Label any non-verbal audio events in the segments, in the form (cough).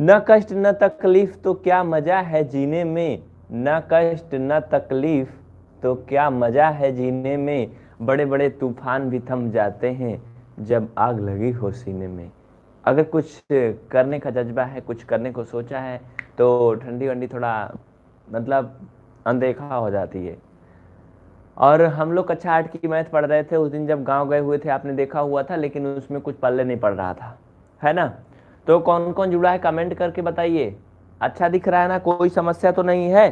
न कष्ट न तकलीफ तो क्या मजा है जीने में न कष्ट न तकलीफ तो क्या मजा है जीने में बड़े बड़े तूफान भी थम जाते हैं जब आग लगी हो सीने में अगर कुछ करने का जज्बा है कुछ करने को सोचा है तो ठंडी वंडी थोड़ा मतलब अनदेखा हो जाती है और हम लोग कक्षा आठ की मैथ पढ़ रहे थे उस दिन जब गांव गए हुए थे आपने देखा हुआ था लेकिन उसमें कुछ पल्ले नहीं पड़ रहा था है ना तो कौन कौन जुड़ा है कमेंट करके बताइए अच्छा दिख रहा है ना कोई समस्या तो नहीं है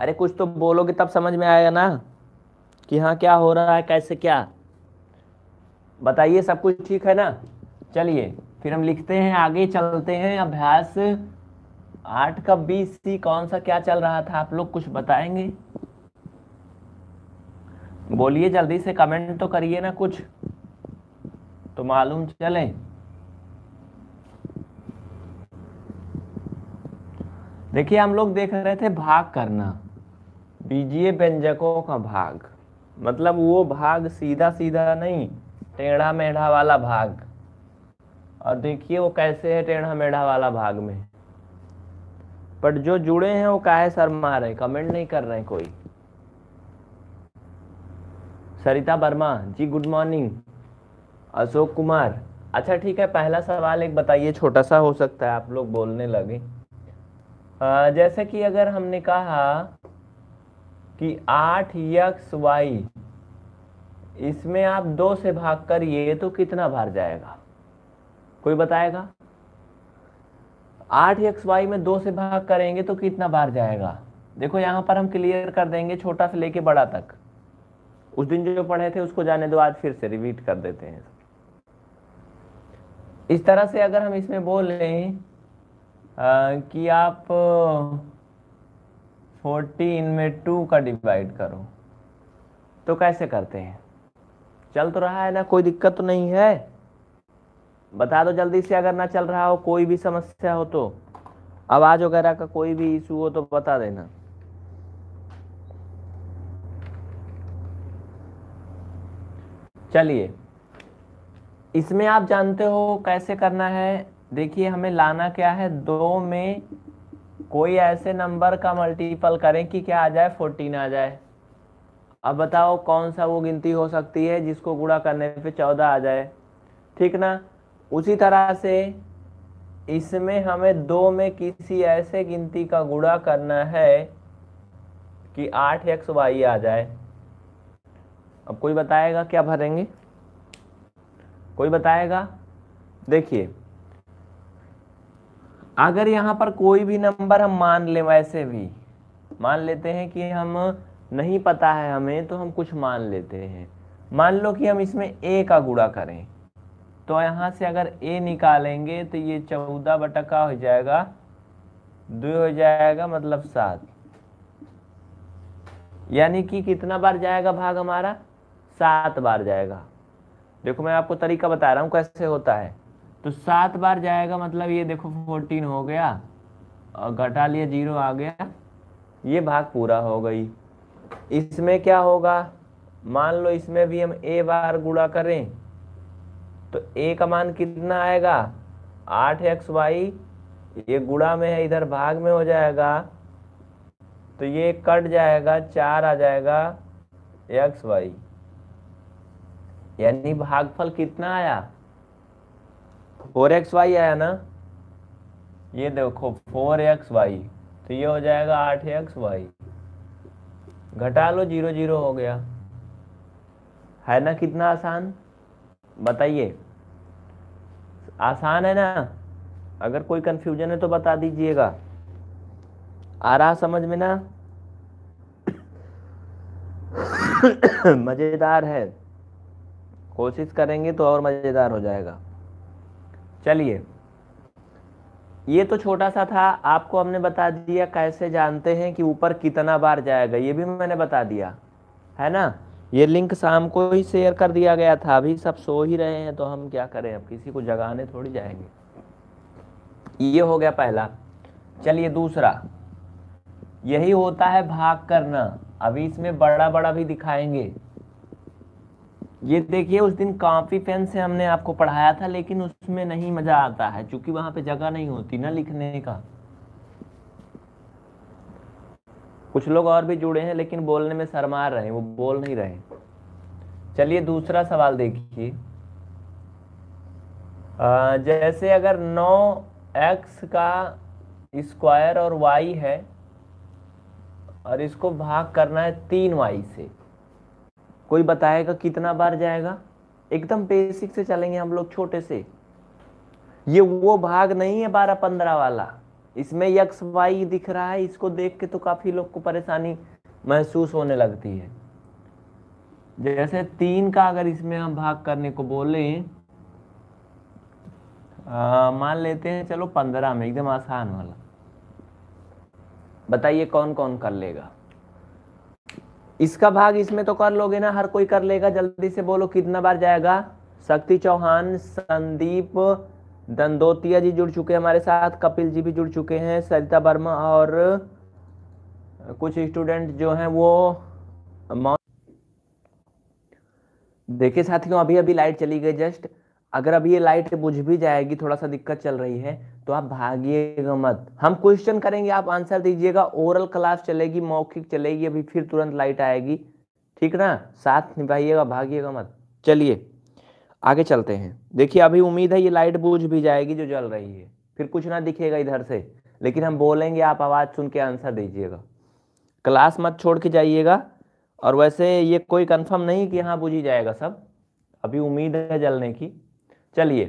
अरे कुछ तो बोलोगे तब समझ में आएगा ना कि हाँ क्या हो रहा है कैसे क्या बताइए सब कुछ ठीक है ना चलिए फिर हम लिखते हैं आगे चलते हैं अभ्यास आठ का बीस सी कौन सा क्या चल रहा था आप लोग कुछ बताएंगे बोलिए जल्दी से कमेंट तो करिए ना कुछ तो मालूम चलें देखिए हम लोग देख रहे थे भाग करना बीजीय व्यंजकों का भाग मतलब वो भाग सीधा सीधा नहीं टेढ़ा मेढ़ा वाला भाग और देखिए वो कैसे है टेढ़ा मेढ़ा वाला भाग में बट जो जुड़े हैं वो काहे शर्मा रहे कमेंट नहीं कर रहे कोई सरिता वर्मा जी गुड मॉर्निंग अशोक कुमार अच्छा ठीक है पहला सवाल एक बताइए छोटा सा हो सकता है आप लोग बोलने लगे जैसे कि अगर हमने कहा कि आठ यक्स वाई इसमें आप दो से भाग करिए तो कितना भर जाएगा कोई बताएगा आठ एक्स वाई में दो से भाग करेंगे तो कितना बार जाएगा देखो यहां पर हम क्लियर कर देंगे छोटा से लेके बड़ा तक उस दिन जो पढ़े थे उसको जाने दो आज फिर से रिपीट कर देते हैं इस तरह से अगर हम इसमें बोल लें कि आप फोर्टी में टू का डिवाइड करो तो कैसे करते हैं चल तो रहा है ना कोई दिक्कत तो नहीं है बता दो जल्दी से अगर ना चल रहा हो कोई भी समस्या हो तो आवाज वगैरह का कोई भी इशू हो तो बता देना चलिए इसमें आप जानते हो कैसे करना है देखिए हमें लाना क्या है दो में कोई ऐसे नंबर का मल्टीपल करें कि क्या आ जाए फोर्टीन आ जाए अब बताओ कौन सा वो गिनती हो सकती है जिसको गुणा करने पे चौदह आ जाए ठीक ना उसी तरह से इसमें हमें दो में किसी ऐसे गिनती का गुणा करना है कि आठ एक्स वाई आ जाए अब कोई बताएगा क्या भरेंगे कोई बताएगा देखिए अगर यहाँ पर कोई भी नंबर हम मान लें वैसे भी मान लेते हैं कि हम नहीं पता है हमें तो हम कुछ मान लेते हैं मान लो कि हम इसमें ए का गुड़ा करें तो यहाँ से अगर ए निकालेंगे तो ये चौदह बटा का हो जाएगा दो हो जाएगा मतलब सात यानी कि कितना बार जाएगा भाग हमारा सात बार जाएगा देखो मैं आपको तरीका बता रहा हूँ कैसे होता है तो सात बार जाएगा मतलब ये देखो फोर्टीन हो गया और घटा लिया जीरो आ गया ये भाग पूरा हो गई इसमें क्या होगा मान लो इसमें भी हम ए बार गुड़ा करें तो ए का मान कितना आएगा आठ एक्स वाई ये गुड़ा में है इधर भाग में हो जाएगा तो ये कट जाएगा चार आ जाएगा एक्स वाई यानी भागफल कितना आया फोर एक्स वाई आया ना ये देखो फोर एक्स वाई तो ये हो जाएगा आठ एक्स वाई घटा लो जीरो जीरो हो गया है ना कितना आसान बताइए आसान है ना अगर कोई कंफ्यूजन है तो बता दीजिएगा आ रहा समझ में ना (coughs) मज़ेदार है कोशिश करेंगे तो और मज़ेदार हो जाएगा चलिए ये तो छोटा सा था आपको हमने बता दिया कैसे जानते हैं कि ऊपर कितना बार जाएगा ये भी मैंने बता दिया है ना ये लिंक शाम को ही शेयर कर दिया गया था अभी सब सो ही रहे हैं तो हम क्या करें अब किसी को जगाने थोड़ी जाएंगे ये हो गया पहला चलिए दूसरा यही होता है भाग करना अभी इसमें बड़ा बड़ा भी दिखाएंगे ये देखिए उस दिन कॉपी पेन से हमने आपको पढ़ाया था लेकिन उसमें नहीं मज़ा आता है क्योंकि वहां पे जगह नहीं होती ना लिखने का कुछ लोग और भी जुड़े हैं लेकिन बोलने में शरमा रहे हैं वो बोल नहीं रहे चलिए दूसरा सवाल देखिए जैसे अगर नौ एक्स का स्क्वायर और वाई है और इसको भाग करना है तीन वाई से कोई बताएगा कितना बार जाएगा एकदम बेसिक से चलेंगे हम लोग छोटे से ये वो भाग नहीं है बारह पंद्रह वाला इसमें यक्स वाई दिख रहा है इसको देख के तो काफी लोग को परेशानी महसूस होने लगती है जैसे तीन का अगर इसमें हम भाग करने को बोले मान लेते हैं चलो पंद्रह में एकदम आसान वाला बताइए कौन कौन कर लेगा इसका भाग इसमें तो कर लोगे ना हर कोई कर लेगा जल्दी से बोलो कितना बार जाएगा शक्ति चौहान संदीप दंदोतिया जी जुड़ चुके हैं हमारे साथ कपिल जी भी जुड़ चुके हैं सरिता वर्मा और कुछ स्टूडेंट जो हैं वो देखिए साथियों अभी अभी लाइट चली गई जस्ट अगर अभी ये लाइट बुझ भी जाएगी थोड़ा सा दिक्कत चल रही है तो आप भागिएगा मत हम क्वेश्चन करेंगे आप आंसर दीजिएगा ओरल क्लास चलेगी मौखिक चलेगी अभी फिर तुरंत लाइट आएगी ठीक ना साथ निभाइएगा भागिएगा मत चलिए आगे चलते हैं देखिए अभी उम्मीद है ये लाइट बूझ भी जाएगी जो जल रही है फिर कुछ ना दिखेगा इधर से लेकिन हम बोलेंगे आप आवाज़ सुन के आंसर दीजिएगा क्लास मत छोड़ के जाइएगा और वैसे ये कोई कंफर्म नहीं कि हाँ बुझी जाएगा सब अभी उम्मीद है जलने की चलिए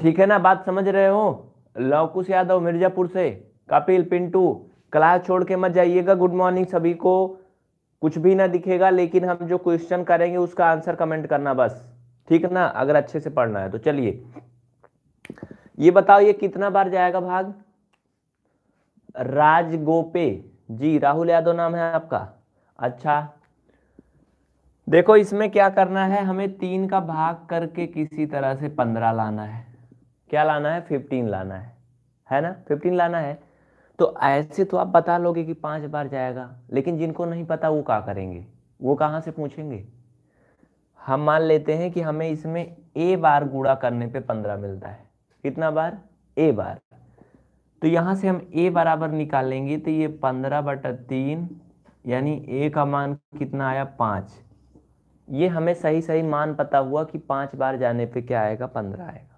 ठीक है ना बात समझ रहे हो लवकुश यादव मिर्जापुर से कपिल पिंटू क्लास छोड़ के मत जाइएगा गुड मॉर्निंग सभी को कुछ भी ना दिखेगा लेकिन हम जो क्वेश्चन करेंगे उसका आंसर कमेंट करना बस ठीक ना अगर अच्छे से पढ़ना है तो चलिए ये बताओ ये कितना बार जाएगा भाग राजगोपे जी राहुल यादव नाम है आपका अच्छा देखो इसमें क्या करना है हमें तीन का भाग करके किसी तरह से पंद्रह लाना है क्या लाना है फिफ्टीन लाना है है ना फिफ्टीन लाना है तो ऐसे तो आप बता लोगे कि पांच बार जाएगा लेकिन जिनको नहीं पता वो क्या करेंगे वो कहाँ से पूछेंगे हम मान लेते हैं कि हमें इसमें ए बार गुड़ा करने पे पंद्रह मिलता है कितना बार ए बार तो यहां से हम ए बराबर निकालेंगे तो ये पंद्रह बटा तीन यानी ए का मान कितना आया पांच ये हमें सही सही मान पता हुआ कि पांच बार जाने पे क्या आएगा पंद्रह आएगा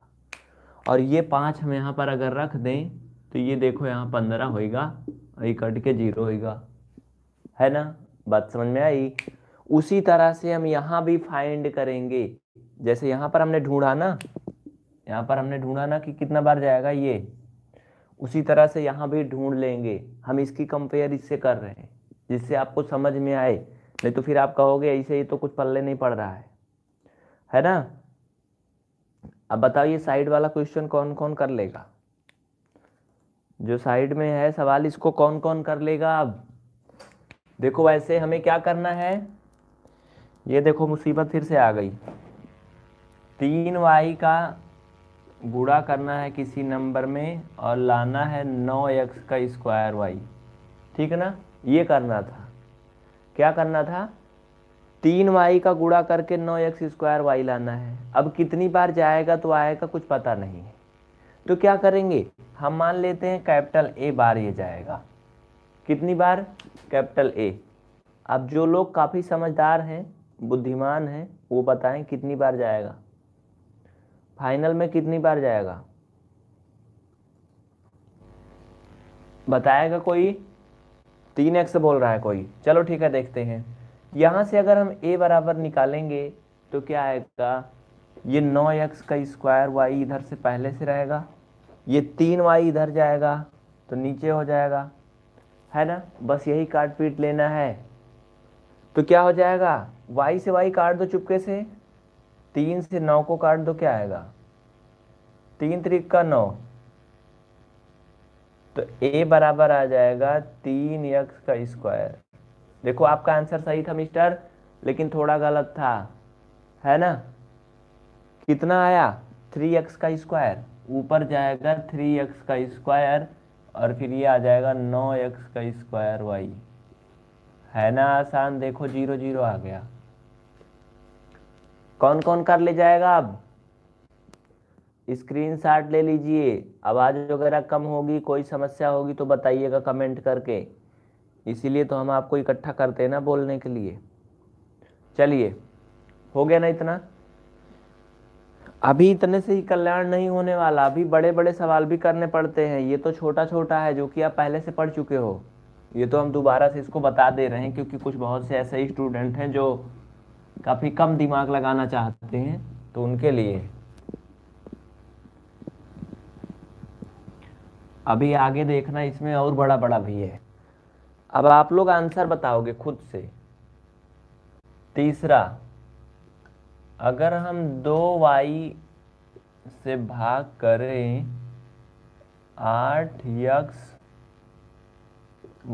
और ये पाँच हम यहाँ पर अगर रख दें तो ये देखो यहाँ पंद्रह होएगा और ये कट के जीरो होएगा है ना बात समझ में आई उसी तरह से हम यहाँ भी फाइंड करेंगे जैसे यहाँ पर हमने ढूंढा ना यहाँ पर हमने ढूंढा ना कि कितना बार जाएगा ये उसी तरह से यहाँ भी ढूंढ लेंगे हम इसकी कंपेयर इससे कर रहे हैं जिससे आपको समझ में आए नहीं तो फिर आप कहोगे ऐसे ही तो कुछ पल्ले नहीं पड़ रहा है है ना अब बताओ ये साइड वाला क्वेश्चन कौन कौन कर लेगा जो साइड में है सवाल इसको कौन कौन कर लेगा अब देखो वैसे हमें क्या करना है ये देखो मुसीबत फिर से आ गई तीन वाई का गुड़ा करना है किसी नंबर में और लाना है नौ एक्स का स्क्वायर वाई ठीक है ना ये करना था क्या करना था तीन वाई का गुड़ा करके नौ एक्स स्क्वायर वाई लाना है अब कितनी बार जाएगा तो आएगा कुछ पता नहीं है तो क्या करेंगे हम मान लेते हैं कैपिटल ए बार ये जाएगा कितनी बार कैपिटल ए अब जो लोग काफ़ी समझदार हैं बुद्धिमान हैं वो बताएं कितनी बार जाएगा फाइनल में कितनी बार जाएगा बताएगा कोई तीन एक्स बोल रहा है कोई चलो ठीक है देखते हैं यहाँ से अगर हम a बराबर निकालेंगे तो क्या आएगा ये नौ एक्स का स्क्वायर वाई इधर से पहले से रहेगा ये तीन वाई इधर जाएगा तो नीचे हो जाएगा है ना बस यही काट पीट लेना है तो क्या हो जाएगा वाई से वाई काट दो चुपके से तीन से नौ को काट दो क्या आएगा तीन त्रिक का नौ तो ए बराबर आ जाएगा तीन एक्स का स्क्वायर देखो आपका आंसर सही था मिस्टर लेकिन थोड़ा गलत था है ना कितना आया थ्री एक्स का स्क्वायर ऊपर जाएगा थ्री एक्स का स्क्वायर और फिर ये आ जाएगा नौ एक्स का स्क्वायर वाई है ना आसान देखो जीरो जीरो आ गया कौन कौन कर ले जाएगा अब स्क्रीन शॉट ले लीजिए आवाज़ वगैरह कम होगी कोई समस्या होगी तो बताइएगा कमेंट करके इसीलिए तो हम आपको इकट्ठा करते हैं ना बोलने के लिए चलिए हो गया ना इतना अभी इतने से ही कल्याण नहीं होने वाला अभी बड़े बड़े सवाल भी करने पड़ते हैं ये तो छोटा छोटा है जो कि आप पहले से पढ़ चुके हो ये तो हम दोबारा से इसको बता दे रहे हैं क्योंकि कुछ बहुत से ऐसे स्टूडेंट हैं जो काफ़ी कम दिमाग लगाना चाहते हैं तो उनके लिए अभी आगे देखना इसमें और बड़ा बड़ा भी है अब आप लोग आंसर बताओगे खुद से तीसरा अगर हम दो वाई से भाग करें आठ यक्स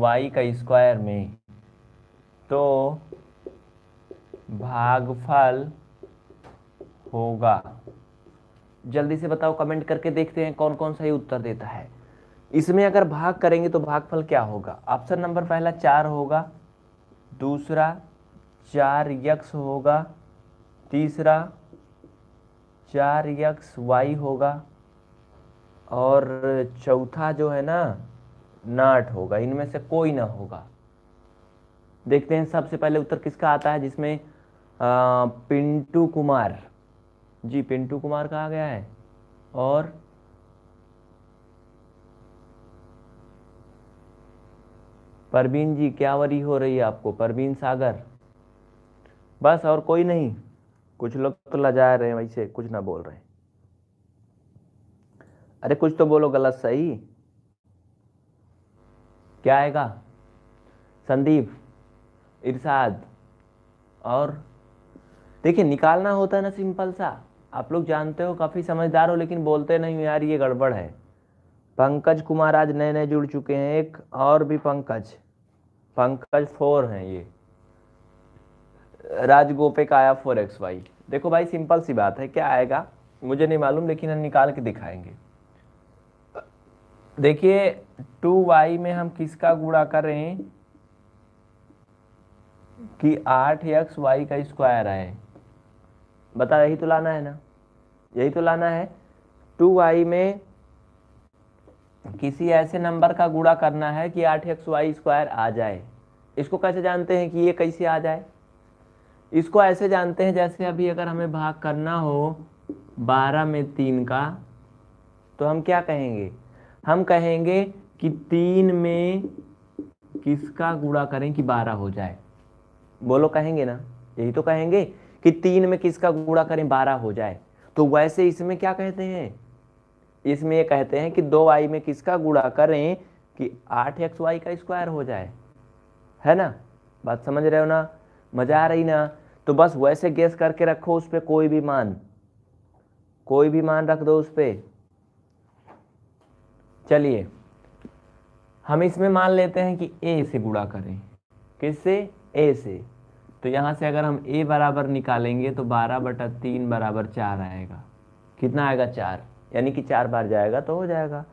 वाई का स्क्वायर में तो भागफल होगा जल्दी से बताओ कमेंट करके देखते हैं कौन कौन सही उत्तर देता है इसमें अगर भाग करेंगे तो भागफल क्या होगा ऑप्शन नंबर पहला चार होगा दूसरा चार यक्स होगा तीसरा चार यक्स वाई होगा और चौथा जो है ना नाट होगा इनमें से कोई ना होगा देखते हैं सबसे पहले उत्तर किसका आता है जिसमें पिंटू कुमार जी पिंटू कुमार कहा गया है और परवीन जी क्या वरी हो रही है आपको परवीन सागर बस और कोई नहीं कुछ लोग तो लजा रहे हैं वैसे कुछ ना बोल रहे अरे कुछ तो बोलो गलत सही क्या आएगा संदीप इरशाद और देखिए निकालना होता है ना सिंपल सा आप लोग जानते हो काफ़ी समझदार हो लेकिन बोलते नहीं यार ये गड़बड़ है पंकज कुमार आज नए नए जुड़ चुके हैं एक और भी पंकज पंकज फोर हैं ये राजगोपे का आया फोर एक्स वाई देखो भाई सिंपल सी बात है क्या आएगा मुझे नहीं मालूम लेकिन हम निकाल के दिखाएंगे देखिए टू वाई में हम किसका गुणा कर रहे हैं कि आठ एक्स वाई का स्क्वायर आए बता यही तो लाना है ना यही तो लाना है टू वाई में किसी ऐसे नंबर का गुड़ा करना है कि आठ एक्स वाई स्क्वायर आ जाए इसको कैसे जानते हैं कि ये कैसे आ जाए इसको ऐसे जानते हैं जैसे अभी अगर हमें भाग करना हो बारह में तीन का तो हम क्या कहेंगे हम कहेंगे कि तीन में किसका गुड़ा करें कि बारह हो जाए बोलो कहेंगे ना यही तो कहेंगे कि तीन में किसका गुड़ा करें बारह हो जाए तो वैसे इसमें क्या कहते हैं इसमें ये कहते हैं कि दो वाई में किसका गुणा करें कि आठ एक्स वाई का स्क्वायर हो जाए है ना बात समझ रहे हो ना मजा आ रही ना तो बस वैसे गैस करके रखो उस पर कोई भी मान कोई भी मान रख दो उस पर चलिए हम इसमें मान लेते हैं कि ए से गुणा करें किससे ए से तो यहाँ से अगर हम ए बराबर निकालेंगे तो बारह बटा तीन बराबर चार आएगा कितना आएगा चार यानी कि चार बार जाएगा तो हो जाएगा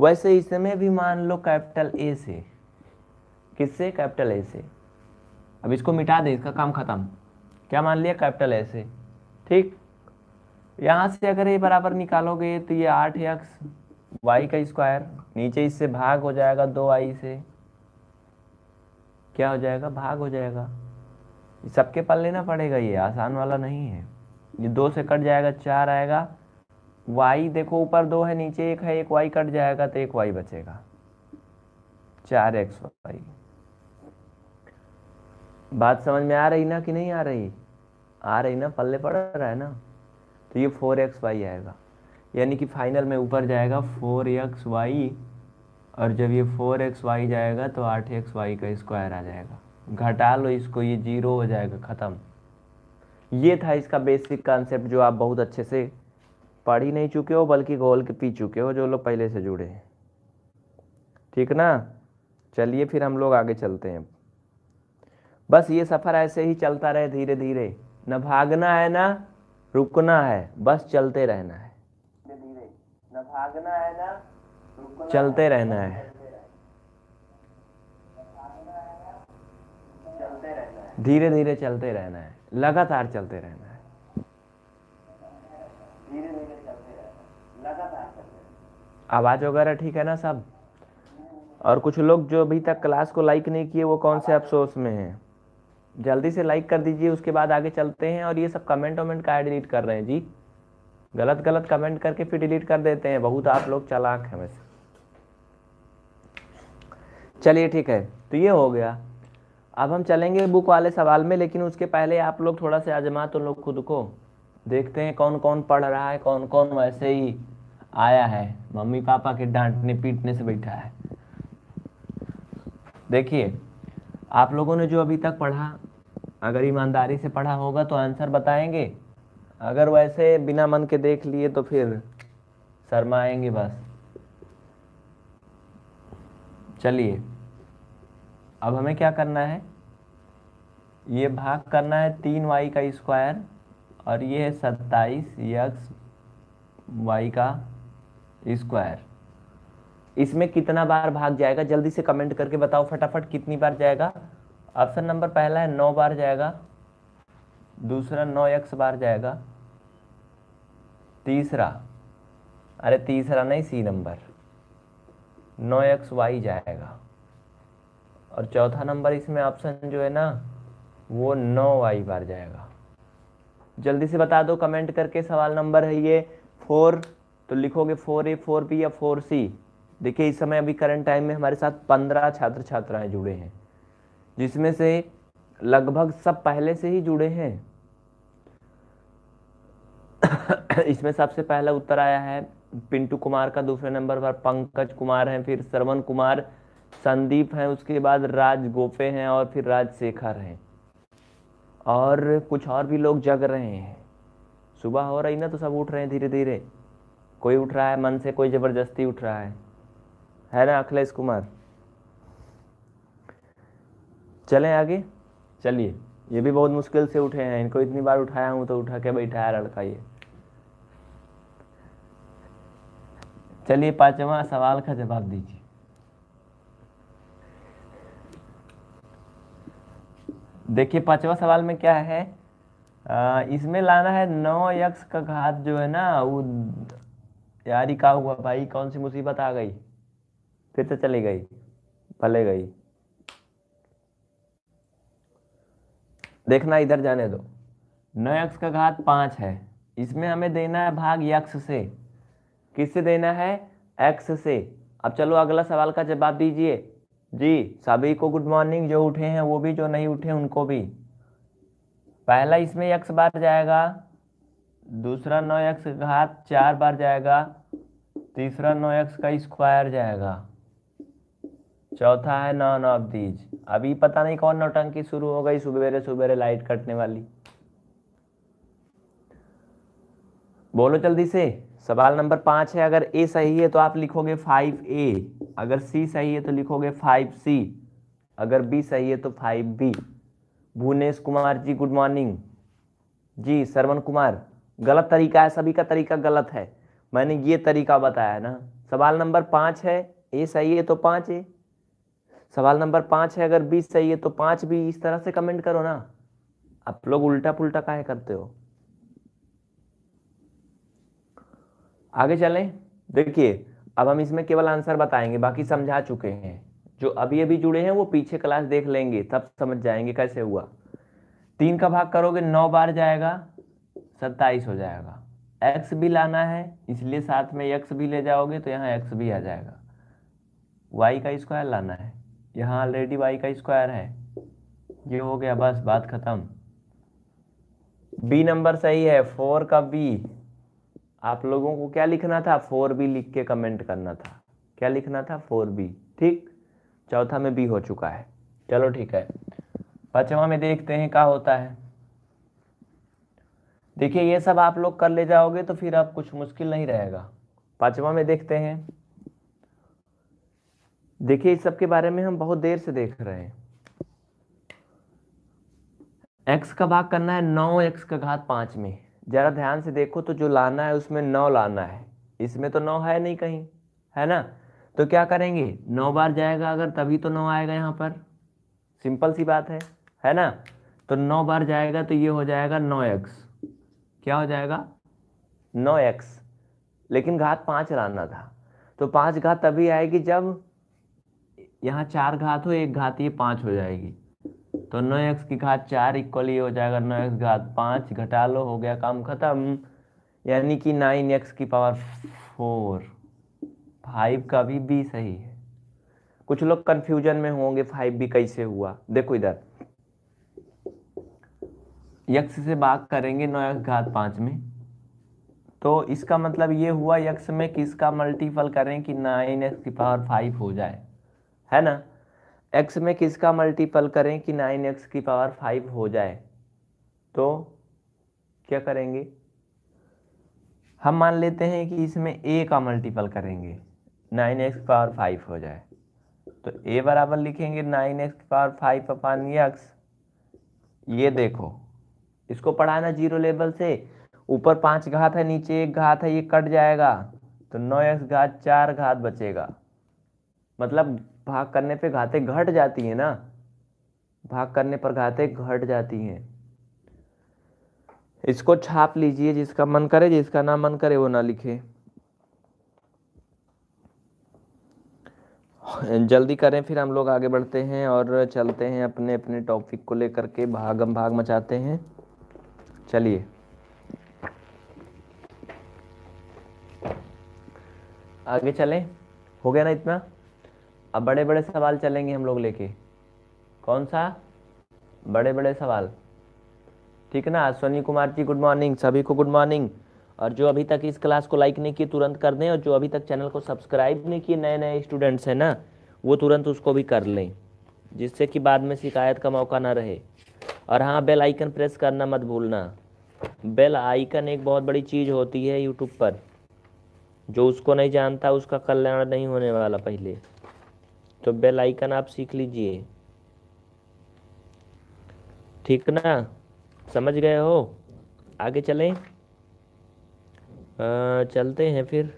वैसे इसमें भी मान लो कैपिटल ए से किससे कैपिटल ए से अब इसको मिटा दें इसका काम खत्म क्या मान लिया कैपिटल ए से ठीक यहाँ से अगर ये बराबर निकालोगे तो ये आठ एक्स वाई का स्क्वायर नीचे इससे भाग हो जाएगा दो आई से क्या हो जाएगा भाग हो जाएगा सबके पल लेना पड़ेगा ये आसान वाला नहीं है ये दो से कट जाएगा चार आएगा वाई देखो ऊपर दो है नीचे एक है एक वाई कट जाएगा तो एक वाई बचेगा चार एक्स वाई बात समझ में आ रही ना कि नहीं आ रही आ रही ना पल्ले पड़ रहा है ना तो ये फोर एक्स वाई आएगा यानी कि फाइनल में ऊपर जाएगा फोर एक्स वाई और जब ये फोर एक्स वाई जाएगा तो आठ एक्स वाई का स्क्वायर आ जाएगा घटा लो इसको ये जीरो हो जाएगा ख़त्म ये था इसका बेसिक कॉन्सेप्ट जो आप बहुत अच्छे से पढ़ी नहीं चुके हो बल्कि गोल पी चुके हो जो लोग पहले से जुड़े हैं ठीक ना चलिए फिर हम लोग आगे चलते हैं बस ये सफ़र ऐसे ही चलता रहे धीरे धीरे न भागना है ना रुकना है बस चलते रहना है न भागना है ना रुकना चलते रहना है धीरे धीरे चलते रहना है लगातार चलते रहना है धीरे धीरे आवाज़ वगैरह ठीक है ना सब और कुछ लोग जो अभी तक क्लास को लाइक नहीं किए वो कौन से अफसोस में हैं जल्दी से लाइक कर दीजिए उसके बाद आगे चलते हैं और ये सब कमेंट वमेंट का डिलीट कर रहे हैं जी गलत गलत कमेंट करके फिर डिलीट कर देते हैं बहुत आप लोग चलाक हैं वैसे चलिए ठीक है तो ये हो गया अब हम चलेंगे बुक वाले सवाल में लेकिन उसके पहले आप लोग थोड़ा सा आजमा तो लोग खुद को देखते हैं कौन कौन पढ़ रहा है कौन कौन वैसे ही आया है मम्मी पापा के डांटने पीटने से बैठा है देखिए आप लोगों ने जो अभी तक पढ़ा अगर ईमानदारी से पढ़ा होगा तो आंसर बताएंगे अगर वैसे बिना मन के देख लिए तो फिर शर्माएंगे बस चलिए अब हमें क्या करना है ये भाग करना है तीन वाई का स्क्वायर और ये है सत्ताईस यक्स वाई का स्क्वायर इसमें कितना बार भाग जाएगा जल्दी से कमेंट करके बताओ फटाफट कितनी बार जाएगा ऑप्शन नंबर पहला है नौ बार जाएगा दूसरा नौ एक्स बार जाएगा तीसरा अरे तीसरा नहीं सी नंबर नौ एक्स वाई जाएगा और चौथा नंबर इसमें ऑप्शन जो है ना वो नौ वाई बार जाएगा जल्दी से बता दो कमेंट करके सवाल नंबर है ये फोर तो लिखोगे फोर ए फोर बी या फोर सी देखिए इस समय अभी करंट टाइम में हमारे साथ पंद्रह छात्र छात्राएं जुड़े हैं जिसमें से लगभग सब पहले से ही जुड़े हैं (coughs) इसमें सबसे पहला उत्तर आया है पिंटू कुमार का दूसरे नंबर पर पंकज कुमार हैं फिर श्रवण कुमार संदीप हैं उसके बाद राज गोपे हैं और फिर राज शेखर हैं और कुछ और भी लोग जग रहे हैं सुबह हो रही ना तो सब उठ रहे हैं धीरे धीरे कोई उठ रहा है मन से कोई ज़बरदस्ती उठ रहा है है ना अखिलेश कुमार चलें आगे चलिए ये भी बहुत मुश्किल से उठे हैं इनको इतनी बार उठाया हूँ तो उठा के बैठा है लड़का ये चलिए पांचवा सवाल का जवाब दीजिए देखिए पांचवा सवाल में क्या है आ, इसमें लाना है नौ यक्ष का घात जो है ना वो तैयारी कहा हुआ भाई कौन सी मुसीबत आ गई फिर तो चली गई भले गई देखना इधर जाने दो नक्स यक्ष का घात पांच है इसमें हमें देना है भाग यक्ष से किससे देना है एक्स से अब चलो अगला सवाल का जवाब दीजिए जी सभी को गुड मॉर्निंग जो उठे हैं वो भी जो नहीं उठे उनको भी पहला इसमें यक्स बार जाएगा दूसरा नौ एक्स घात चार बार जाएगा तीसरा नौ एक्स का स्क्वायर जाएगा चौथा है नॉन नौ दीज अभी पता नहीं कौन नौटंकी शुरू हो गई सुबेरे सुबेरे लाइट कटने वाली बोलो जल्दी से सवाल नंबर पांच है अगर ए सही है तो आप लिखोगे फाइव ए अगर सी सही है तो लिखोगे फाइव सी अगर बी सही है तो five B Bhuvnesh Kumar ji good morning जी सरवन कुमार गलत तरीका है सभी का तरीका गलत है मैंने ये तरीका बताया ना सवाल नंबर पाँच है ए सही है तो पाँच ए सवाल नंबर पाँच है अगर बीस सही है तो पाँच भी इस तरह से कमेंट करो ना आप लोग उल्टा पुल्टा काहे करते हो आगे चलें देखिए अब हम इसमें केवल आंसर बताएंगे बाकी समझा चुके हैं जो अभी अभी जुड़े हैं वो पीछे क्लास देख लेंगे तब समझ जाएंगे कैसे हुआ तीन का भाग करोगे नौ बार जाएगा सत्ताईस हो जाएगा एक्स भी लाना है इसलिए साथ में एक्स भी ले जाओगे तो यहाँ एक्स भी आ जाएगा वाई का स्क्वायर लाना है यहाँ ऑलरेडी वाई का स्क्वायर है ये हो गया बस बात खत्म बी नंबर सही है फोर का बी आप लोगों को क्या लिखना था फोर बी लिख के कमेंट करना था क्या लिखना था फोर बी ठीक चौथा में बी हो चुका है चलो ठीक है पचवा में देखते हैं क्या होता है देखिए ये सब आप लोग कर ले जाओगे तो फिर आप कुछ मुश्किल नहीं रहेगा पांचवा में देखते हैं देखिए इस सब के बारे में हम बहुत देर से देख रहे हैं एक्स का भाग करना है नौ एक्स का घात पांच में ज़रा ध्यान से देखो तो जो लाना है उसमें नौ लाना है इसमें तो नौ है नहीं कहीं है ना तो क्या करेंगे नौ बार जाएगा अगर तभी तो नौ आएगा यहाँ पर सिंपल सी बात है है ना तो नौ बार जाएगा तो ये हो जाएगा नौ एक्स क्या हो जाएगा नौ एक्स लेकिन घात पाँच लाना था तो पाँच घात तभी आएगी जब यहाँ चार घात हो एक घात ये पाँच हो जाएगी तो नौ एक्स की घात चार इक्वल ये हो जाएगा नौ एक्स घात पाँच घटा लो हो गया काम खत्म यानी कि नाइन एक्स की पावर फोर फाइव का भी बी सही है कुछ लोग कन्फ्यूजन में होंगे फाइव भी कैसे हुआ देखो इधर यक्ष से बात करेंगे नौ यक्ष घात पाँच में तो इसका मतलब ये हुआ यक्ष में किसका मल्टीपल करें कि नाइन एक्स की पावर फाइव हो जाए है ना एक्स में किसका मल्टीपल करें कि नाइन एक्स की पावर फाइव हो जाए तो क्या करेंगे हम मान लेते हैं कि इसमें ए का मल्टीपल करेंगे नाइन एक्स पावर फाइव हो जाए तो ए बराबर लिखेंगे nine x power five upon x ये देखो इसको पढ़ाना जीरो लेवल से ऊपर पांच घात है नीचे एक घात है ये कट जाएगा तो नौ एक्स घात चार घात बचेगा मतलब भाग करने पे घातें घट जाती है ना भाग करने पर घातें घट जाती हैं इसको छाप लीजिए जिसका मन करे जिसका ना मन करे वो ना लिखे जल्दी करें फिर हम लोग आगे बढ़ते हैं और चलते हैं अपने अपने टॉपिक को लेकर के भागम भाग मचाते हैं चलिए आगे चलें हो गया ना इतना अब बड़े बड़े सवाल चलेंगे हम लोग लेके कौन सा बड़े बड़े सवाल ठीक है ना सोनी कुमार जी गुड मॉर्निंग सभी को गुड मॉर्निंग और जो अभी तक इस क्लास को लाइक नहीं किए तुरंत कर दें और जो अभी तक चैनल को सब्सक्राइब नहीं किए नए नए स्टूडेंट्स हैं ना वो तुरंत उसको भी कर लें जिससे कि बाद में शिकायत का मौका ना रहे और हाँ बेल आइकन प्रेस करना मत भूलना बेल आइकन एक बहुत बड़ी चीज़ होती है यूट्यूब पर जो उसको नहीं जानता उसका कल्याण नहीं होने वाला पहले तो बेल आइकन आप सीख लीजिए ठीक ना समझ गए हो आगे चलें आ, चलते हैं फिर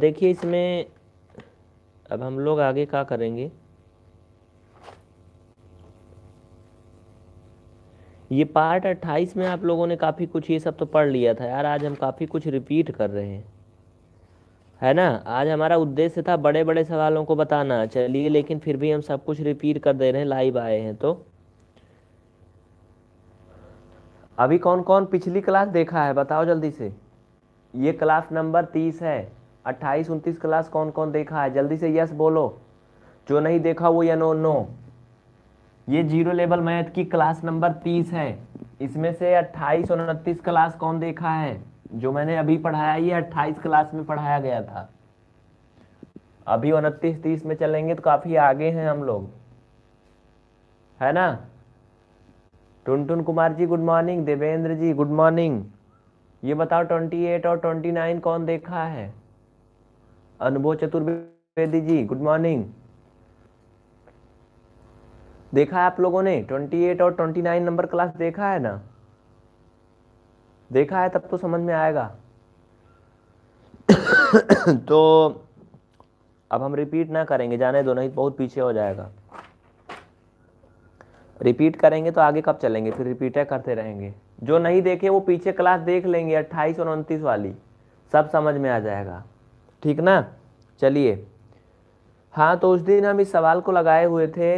देखिए इसमें अब हम लोग आगे क्या करेंगे ये पार्ट 28 में आप लोगों ने काफ़ी कुछ ये सब तो पढ़ लिया था यार आज हम काफ़ी कुछ रिपीट कर रहे हैं है ना आज हमारा उद्देश्य था बड़े बड़े सवालों को बताना चलिए लेकिन फिर भी हम सब कुछ रिपीट कर दे रहे हैं लाइव आए हैं तो अभी कौन कौन पिछली क्लास देखा है बताओ जल्दी से ये क्लास नंबर तीस है अट्ठाईस उनतीस क्लास कौन कौन देखा है जल्दी से यस बोलो जो नहीं देखा वो या नो नो ये जीरो लेवल मैथ की क्लास नंबर तीस है इसमें से अट्ठाईस और उनतीस क्लास कौन देखा है जो मैंने अभी पढ़ाया ये अट्ठाईस क्लास में पढ़ाया गया था अभी उनतीस तीस में चलेंगे तो काफी आगे हैं हम लोग है ना Tuntun Kumar ji good morning Devendra ji good morning ये बताओ ट्वेंटी एट और ट्वेंटी नाइन कौन देखा है अनुभव चतुर्वेदी जी गुड मॉर्निंग देखा है आप लोगों ने 28 और 29 नंबर क्लास देखा है ना देखा है तब तो समझ में आएगा (coughs) तो अब हम रिपीट ना करेंगे जाने दो नहीं तो बहुत पीछे हो जाएगा रिपीट करेंगे तो आगे कब चलेंगे फिर है करते रहेंगे जो नहीं देखे वो पीछे क्लास देख लेंगे अट्ठाईस और उनतीस वाली सब समझ में आ जाएगा ठीक ना चलिए हाँ तो उस दिन हम इस सवाल को लगाए हुए थे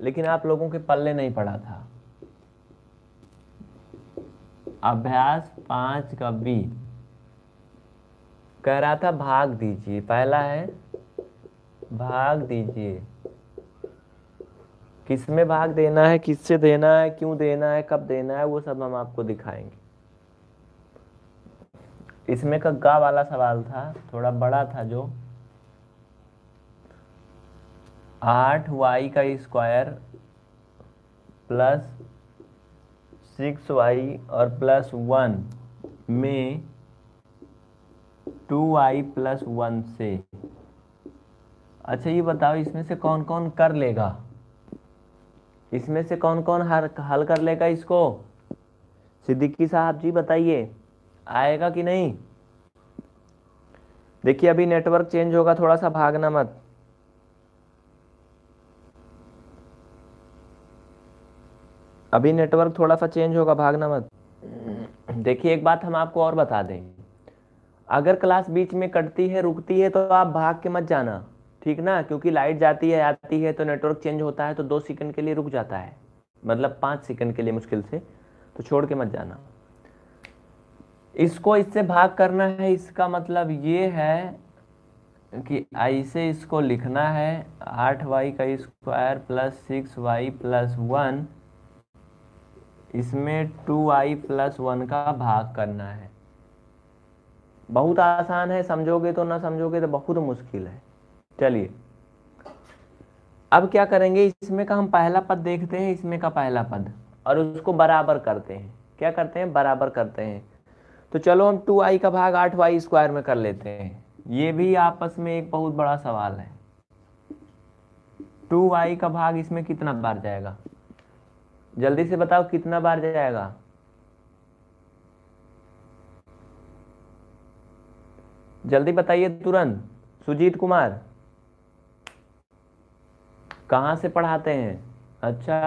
लेकिन आप लोगों के पल्ले नहीं पड़ा था अभ्यास पांच का बी कह रहा था भाग दीजिए पहला है भाग दीजिए किस में भाग देना है किससे देना है क्यों देना है कब देना है वो सब हम आपको दिखाएंगे इसमें का गा वाला सवाल था थोड़ा बड़ा था जो आठ वाई का स्क्वायर प्लस सिक्स वाई और प्लस वन में टू वाई प्लस वन से अच्छा ये बताओ इसमें से कौन कौन कर लेगा इसमें से कौन कौन हर हल कर लेगा इसको सिद्दीकी साहब जी बताइए आएगा कि नहीं देखिए अभी नेटवर्क चेंज होगा थोड़ा सा भागना मत अभी नेटवर्क थोड़ा सा चेंज होगा भागना मत देखिए एक बात हम आपको और बता दें अगर क्लास बीच में कटती है रुकती है तो आप भाग के मत जाना ठीक ना क्योंकि लाइट जाती है आती है तो नेटवर्क चेंज होता है तो दो सेकंड के लिए रुक जाता है मतलब पाँच सेकंड के लिए मुश्किल से तो छोड़ के मत जाना इसको इससे भाग करना है इसका मतलब ये है कि ऐसे इसको लिखना है आठ वाई का square plus six y plus one इसमें टू आई प्लस वन का भाग करना है बहुत आसान है समझोगे तो ना समझोगे तो बहुत मुश्किल है चलिए अब क्या करेंगे इसमें का हम पहला पद देखते हैं इसमें का पहला पद और उसको बराबर करते हैं क्या करते हैं बराबर करते हैं तो चलो हम टू आई का भाग आठ वाई स्क्वायर में कर लेते हैं ये भी आपस में एक बहुत बड़ा सवाल है टू वाई का भाग इसमें कितना बार जाएगा जल्दी से बताओ कितना बार जाएगा जल्दी बताइए तुरंत सुजीत कुमार कहाँ से पढ़ाते हैं अच्छा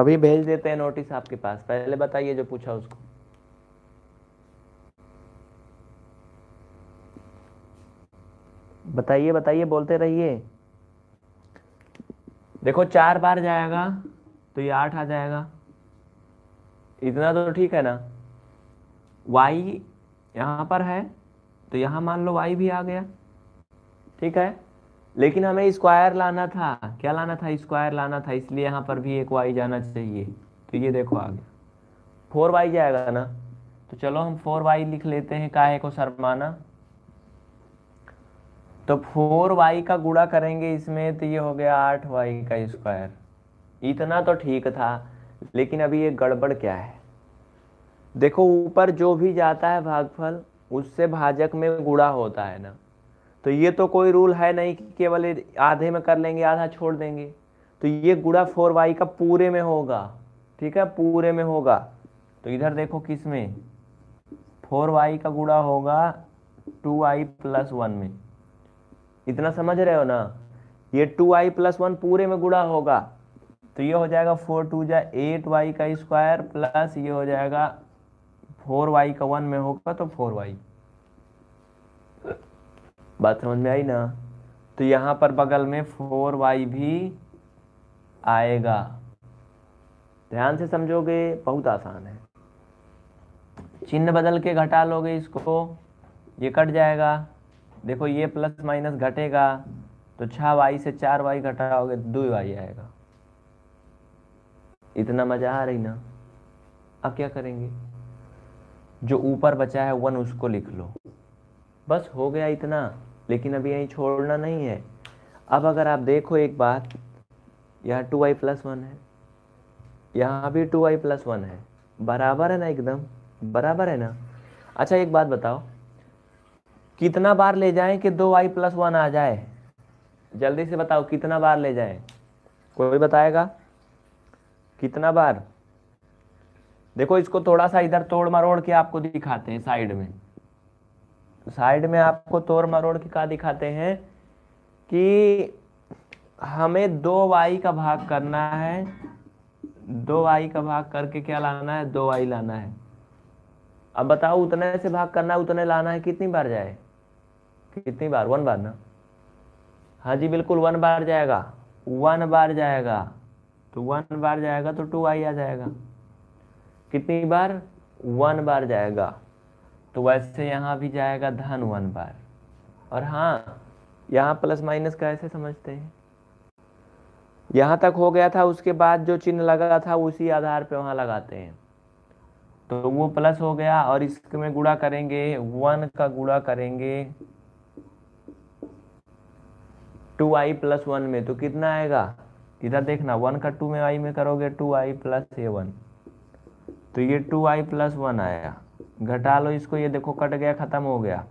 अभी भेज देते हैं नोटिस आपके पास पहले बताइए जो पूछा उसको बताइए बताइए बोलते रहिए देखो चार बार जाएगा तो ये आठ आ जाएगा इतना तो ठीक है ना वाई यहाँ पर है तो यहाँ मान लो वाई भी आ गया ठीक है लेकिन हमें स्क्वायर लाना था क्या लाना था स्क्वायर लाना था इसलिए यहाँ पर भी एक वाई जाना चाहिए तो ये देखो आ गया फोर वाई जाएगा ना तो चलो हम फोर वाई लिख लेते हैं काहे को शर्माना तो फोर वाई का गुड़ा करेंगे इसमें तो ये हो गया आठ वाई का स्क्वायर इतना तो ठीक था लेकिन अभी ये गड़बड़ क्या है देखो ऊपर जो भी जाता है भागफल उससे भाजक में गुड़ा होता है ना तो ये तो कोई रूल है नहीं कि केवल आधे में कर लेंगे आधा छोड़ देंगे तो ये गुड़ा फोर वाई का पूरे में होगा ठीक है पूरे में होगा तो इधर देखो किस में फोर वाई का गुड़ा होगा टू आई प्लस वन में इतना समझ रहे हो ना ये टू आई प्लस वन पूरे में गुड़ा होगा तो ये हो जाएगा फोर टू जा एट वाई का स्क्वायर प्लस ये हो जाएगा फोर वाई का वन में होगा तो फोर वाई बात समझ में आई ना तो यहाँ पर बगल में फोर वाई भी आएगा ध्यान से समझोगे बहुत आसान है चिन्ह बदल के घटा लोगे इसको ये कट जाएगा देखो ये प्लस माइनस घटेगा तो छः वाई से चार वाई घटाओगे तो दो वाई आएगा इतना मज़ा आ रही ना अब क्या करेंगे जो ऊपर बचा है वन उसको लिख लो बस हो गया इतना लेकिन अभी यहीं छोड़ना नहीं है अब अगर आप देखो एक बात यहाँ टू आई प्लस वन है यहाँ भी टू आई प्लस वन है बराबर है ना एकदम बराबर है ना अच्छा एक बात बताओ कितना बार ले जाएं कि दो आई प्लस वन आ जाए जल्दी से बताओ कितना बार ले जाएं कोई बताएगा कितना बार देखो इसको थोड़ा सा इधर तोड़ मरोड़ के आपको दिखाते हैं साइड में साइड में आपको तोड़ मरोड़ के क्या दिखाते हैं कि हमें दो वाई का भाग करना है दो वाई का भाग करके क्या लाना है दो वाई लाना है अब बताओ उतने से भाग करना है उतने लाना है कितनी बार जाए कितनी बार वन बार ना हाँ जी बिल्कुल वन बार जाएगा वन बार जाएगा तो वन बार जाएगा तो टू आई आ जाएगा कितनी बार वन बार जाएगा तो वैसे यहाँ भी जाएगा धन वन बार और हाँ यहाँ प्लस माइनस कैसे समझते हैं यहाँ तक हो गया था उसके बाद जो चिन्ह लगा था उसी आधार पे वहाँ लगाते हैं तो वो प्लस हो गया और इसमें गुड़ा करेंगे वन का गुड़ा करेंगे टू आई प्लस वन में तो कितना आएगा इधर देखना वन का टू में आई में करोगे two i plus A one तो ये टू आई प्लस वन आया घटा लो इसको ये देखो कट गया खत्म हो गया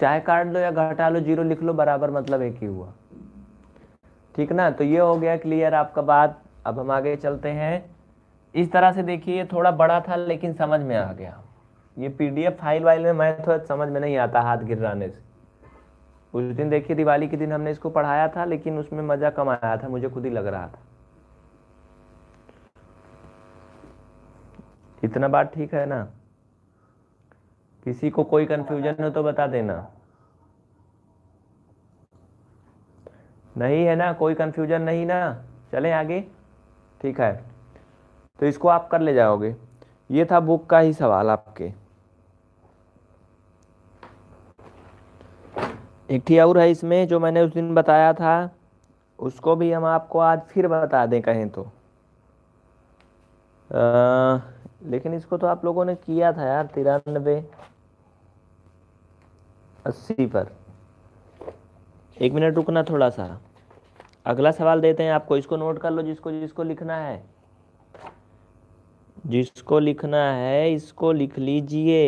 चाहे काट लो या घटा लो जीरो लिख लो बराबर मतलब एक ही हुआ ठीक ना तो ये हो गया क्लियर आपका बात अब हम आगे चलते हैं इस तरह से देखिए ये थोड़ा बड़ा था लेकिन समझ में आ गया ये पीडीएफ फाइल वाइल में मैं थोड़ा तो समझ में नहीं आता हाथ गिर से उस दिन देखिए दिवाली के दिन हमने इसको पढ़ाया था लेकिन उसमें मजा कम आया था मुझे खुद ही लग रहा था इतना बात ठीक है ना किसी को कोई कंफ्यूजन हो तो बता देना नहीं है ना कोई कंफ्यूजन नहीं ना चलें आगे ठीक है तो इसको आप कर ले जाओगे ये था बुक का ही सवाल आपके एक ठी और है इसमें जो मैंने उस दिन बताया था उसको भी हम आपको आज फिर बता दें कहें तो आ, लेकिन इसको तो आप लोगों ने किया था यार तिरानबे अस्सी पर एक मिनट रुकना थोड़ा सा अगला सवाल देते हैं आपको इसको नोट कर लो जिसको जिसको लिखना है जिसको लिखना है इसको लिख लीजिए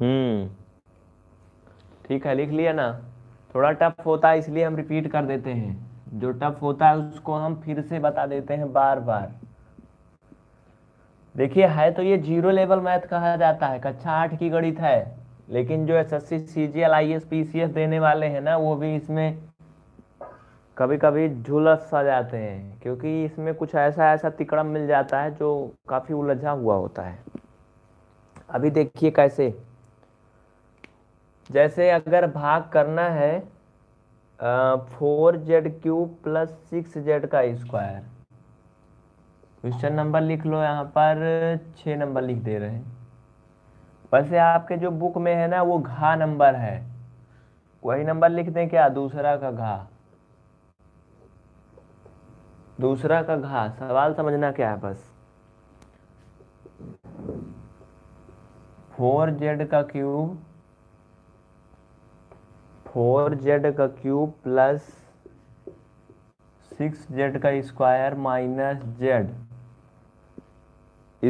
हम्म ठीक है लिख लिया ना थोड़ा टफ होता है इसलिए हम रिपीट कर देते हैं जो टफ होता है उसको हम फिर से बता देते हैं बार बार देखिए है तो ये जीरो लेवल मैथ कहा जाता है कक्षा आठ की गणित है लेकिन जो S S C C G L I S P C S देने वाले हैं ना वो भी इसमें कभी कभी झुलस सा जाते हैं क्योंकि इसमें कुछ ऐसा ऐसा तिकड़म मिल जाता है जो काफ़ी उलझा हुआ होता है अभी देखिए कैसे जैसे अगर भाग करना है four Z Q plus six Z का स्क्वायर क्वेश्चन नंबर लिख लो यहाँ पर छ नंबर लिख दे रहे हैं वैसे आपके जो बुक में है ना वो घा नंबर है वही नंबर लिख दें क्या दूसरा का घा दूसरा का घा सवाल समझना क्या है बस फोर जेड का क्यूब फोर जेड का क्यूब प्लस सिक्स जेड का स्क्वायर माइनस जेड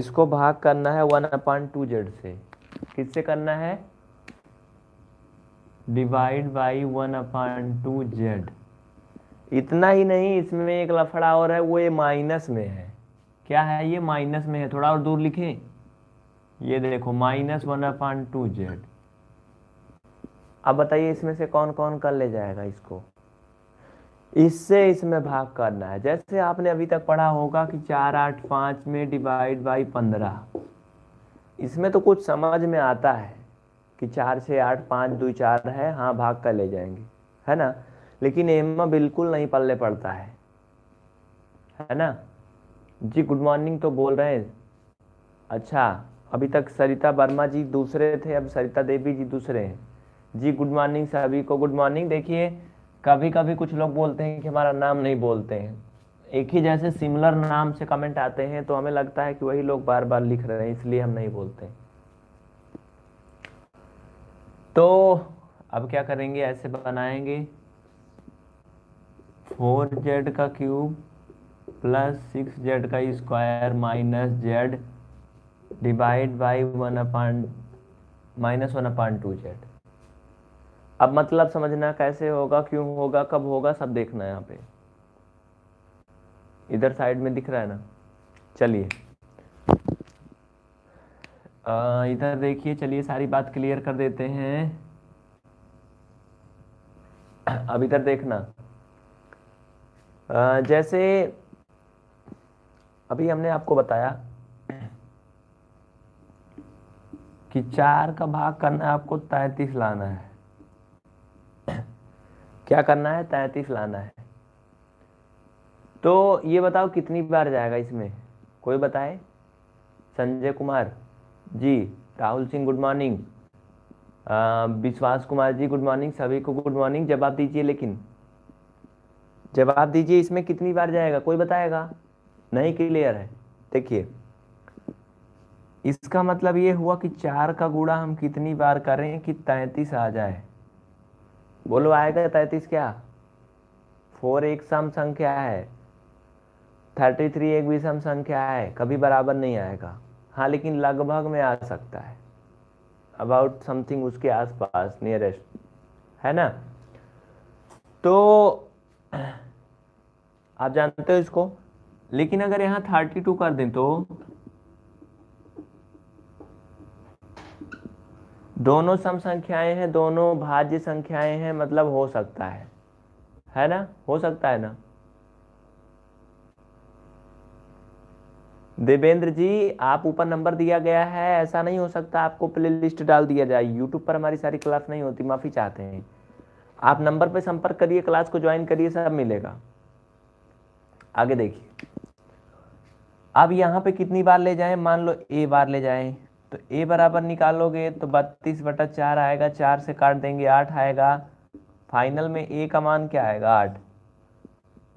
इसको भाग करना है वन अपॉइंट टू जेड से किससे करना है divide by one upon two Z इतना ही नहीं इसमें एक लफड़ा और है वो ये माइनस में है क्या है ये माइनस में है थोड़ा और दूर लिखें ये देखो minus one upon two Z अब बताइए इसमें से कौन कौन कर ले जाएगा इसको इससे इसमें भाग करना है जैसे आपने अभी तक पढ़ा होगा कि चार आठ पाँच में डिवाइड बाई पंद्रह इसमें तो कुछ समझ में आता है कि चार से आठ पाँच दो चार है हाँ भाग कर ले जाएंगे है ना लेकिन एम्मा बिल्कुल नहीं पल्ले पड़ता है है ना जी गुड मॉर्निंग तो बोल रहे हैं अच्छा अभी तक सरिता वर्मा जी दूसरे थे अब सरिता देवी जी दूसरे हैं जी गुड मॉर्निंग सभी को गुड मॉर्निंग देखिए कभी कभी कुछ लोग बोलते हैं कि हमारा नाम नहीं बोलते हैं एक ही जैसे सिमिलर नाम से कमेंट आते हैं तो हमें लगता है कि वही लोग बार बार लिख रहे हैं इसलिए हम नहीं बोलते तो अब क्या करेंगे ऐसे बनाएंगे फोर जेड का क्यूब प्लस सिक्स जेड का square minus Z divide by one upon minus one upon two Z अब मतलब समझना कैसे होगा क्यों होगा कब होगा सब देखना यहाँ पे इधर साइड में दिख रहा है ना चलिए इधर देखिए चलिए सारी बात क्लियर कर देते हैं अब इधर देखना आ, जैसे अभी हमने आपको बताया कि चार का भाग करना है आपको तैतीस लाना है क्या करना है तैंतीस लाना है तो ये बताओ कितनी बार जाएगा इसमें कोई बताए Sanjay Kumar ji Rahul Singh good morning Vishwas Kumar ji good morning सभी को गुड मॉर्निंग जवाब दीजिए लेकिन जवाब दीजिए इसमें कितनी बार जाएगा कोई बताएगा नहीं क्लियर है देखिए इसका मतलब ये हुआ कि चार का गुड़ा हम कितनी बार करें कि तैंतीस आ जाए बोलो आएगा तैतीस क्या फोर एक सम संख्या है थर्टी थ्री एक विषम संख्या है कभी बराबर नहीं आएगा हाँ लेकिन लगभग में आ सकता है अबाउट समथिंग उसके आसपास नियरेस्ट है ना तो आप जानते हो इसको लेकिन अगर यहाँ थर्टी टू कर दें तो दोनों सम संख्याएं हैं दोनों भाज्य संख्याएं हैं मतलब हो सकता है है ना हो सकता है ना देवेंद्र जी आप ऊपर नंबर दिया गया है ऐसा नहीं हो सकता आपको प्ले लिस्ट डाल दिया जाए यूट्यूब पर हमारी सारी क्लास नहीं होती माफ़ी चाहते हैं आप नंबर पर संपर्क करिए क्लास को ज्वाइन करिए सब मिलेगा आगे देखिए अब यहां पे कितनी बार ले जाएं मान लो ए बार ले जाएं तो ए बराबर निकालोगे तो बत्तीस बटा चार आएगा चार से काट देंगे आठ आएगा फाइनल में ए का मान क्या आएगा आठ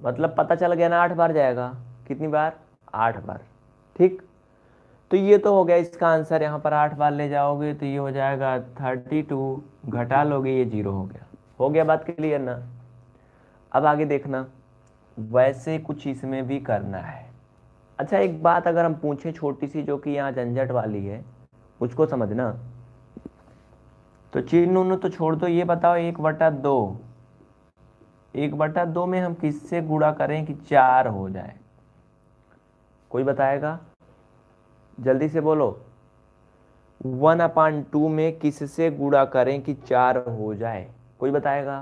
मतलब पता चल गया ना आठ बार जाएगा कितनी बार आठ बार ठीक तो ये तो हो गया इसका आंसर यहाँ पर आठ बार ले जाओगे तो ये हो जाएगा थर्टी टू घटा लोगे ये जीरो हो गया हो गया बात क्लियर ना अब आगे देखना वैसे कुछ इसमें भी करना है अच्छा एक बात अगर हम पूछें छोटी सी जो कि यहाँ झंझट वाली है उसको समझना तो चीन उन्न तो छोड़ दो ये बताओ एक बटा दो एक बटा दो में हम किससे गुड़ा करें कि चार हो जाए कोई बताएगा जल्दी से बोलो वन अपान टू में किससे गुड़ा करें कि चार हो जाए कोई बताएगा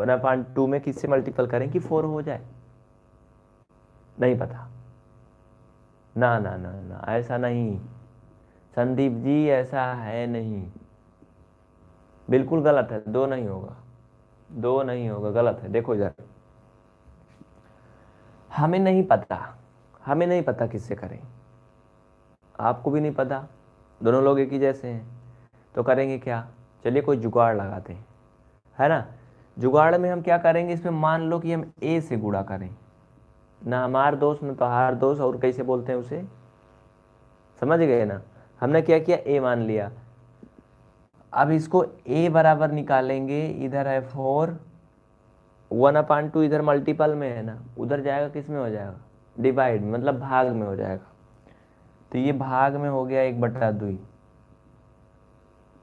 वन अपान टू में किससे मल्टीपल करें कि फोर हो जाए नहीं पता ना ना ना ना ऐसा नहीं संदीप जी ऐसा है नहीं बिल्कुल गलत है दो नहीं होगा दो नहीं होगा गलत है देखो जरा हमें नहीं पता हमें नहीं पता किससे करें आपको भी नहीं पता दोनों लोग एक ही जैसे हैं तो करेंगे क्या चलिए कोई जुगाड़ लगाते हैं है ना जुगाड़ में हम क्या करेंगे इसमें मान लो कि हम ए से गुड़ा करें ना हमार दोस्त ना तो हार दोस्त और कैसे बोलते हैं उसे समझ गए ना हमने क्या किया ए मान लिया अब इसको ए बराबर निकालेंगे इधर है फोर वन अपान टू इधर मल्टीपल में है ना उधर जाएगा किस में हो जाएगा डिवाइड मतलब भाग में हो जाएगा तो ये भाग में हो गया एक बट्टा दुई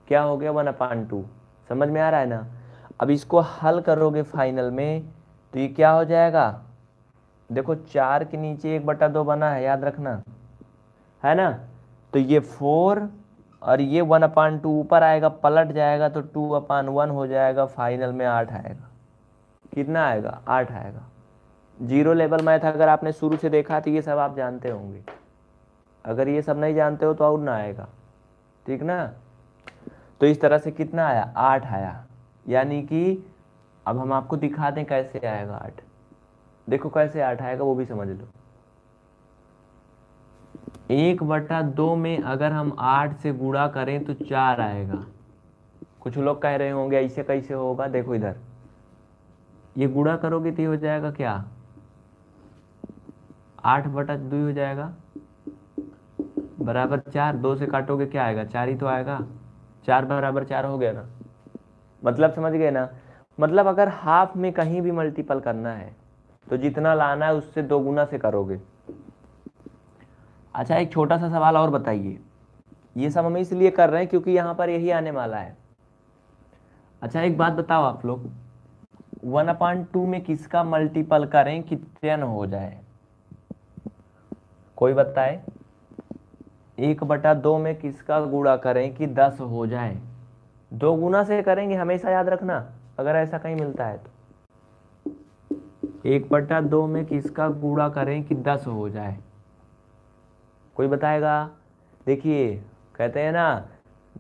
क्या हो गया वन अपान टू समझ में आ रहा है ना अब इसको हल करोगे फाइनल में तो ये क्या हो जाएगा देखो चार के नीचे एक बट्टा दो बना है याद रखना है ना तो ये फोर और ये वन अपान टू ऊपर आएगा पलट जाएगा तो टू अपान वन हो जाएगा फाइनल में आठ आएगा कितना आएगा आठ आएगा जीरो लेवल मैथ अगर आपने शुरू से देखा तो ये सब आप जानते होंगे अगर ये सब नहीं जानते हो तो और ना आएगा ठीक ना तो इस तरह से कितना आया आठ आया यानी कि अब हम आपको दिखा दें कैसे आएगा आठ देखो कैसे आठ आएगा वो भी समझ लो एक बटा दो में अगर हम आठ से गुड़ा करें तो चार आएगा कुछ लोग कह रहे होंगे ऐसे कैसे होगा देखो इधर ये गुड़ा करोगे तो ये हो जाएगा क्या आठ बटा दो हो जाएगा बराबर चार दो से काटोगे क्या आएगा चार ही तो आएगा चार बराबर चार हो गया ना मतलब समझ गए ना मतलब अगर हाफ में कहीं भी मल्टीपल करना है तो जितना लाना है उससे दो गुना से करोगे अच्छा एक छोटा सा सवाल और बताइए ये सब हम इसलिए कर रहे हैं क्योंकि यहाँ पर यही आने वाला है अच्छा एक बात बताओ आप लोग वन अपॉइंट टू में किसका मल्टीपल करें कि टेन हो जाए कोई बताए एक बटा दो में किसका गुणा करें कि दस हो जाए दो गुना से करेंगे हमेशा याद रखना अगर ऐसा कहीं मिलता है तो एक बटा दो में किसका गुणा करें कि दस हो जाए कोई बताएगा देखिए कहते हैं ना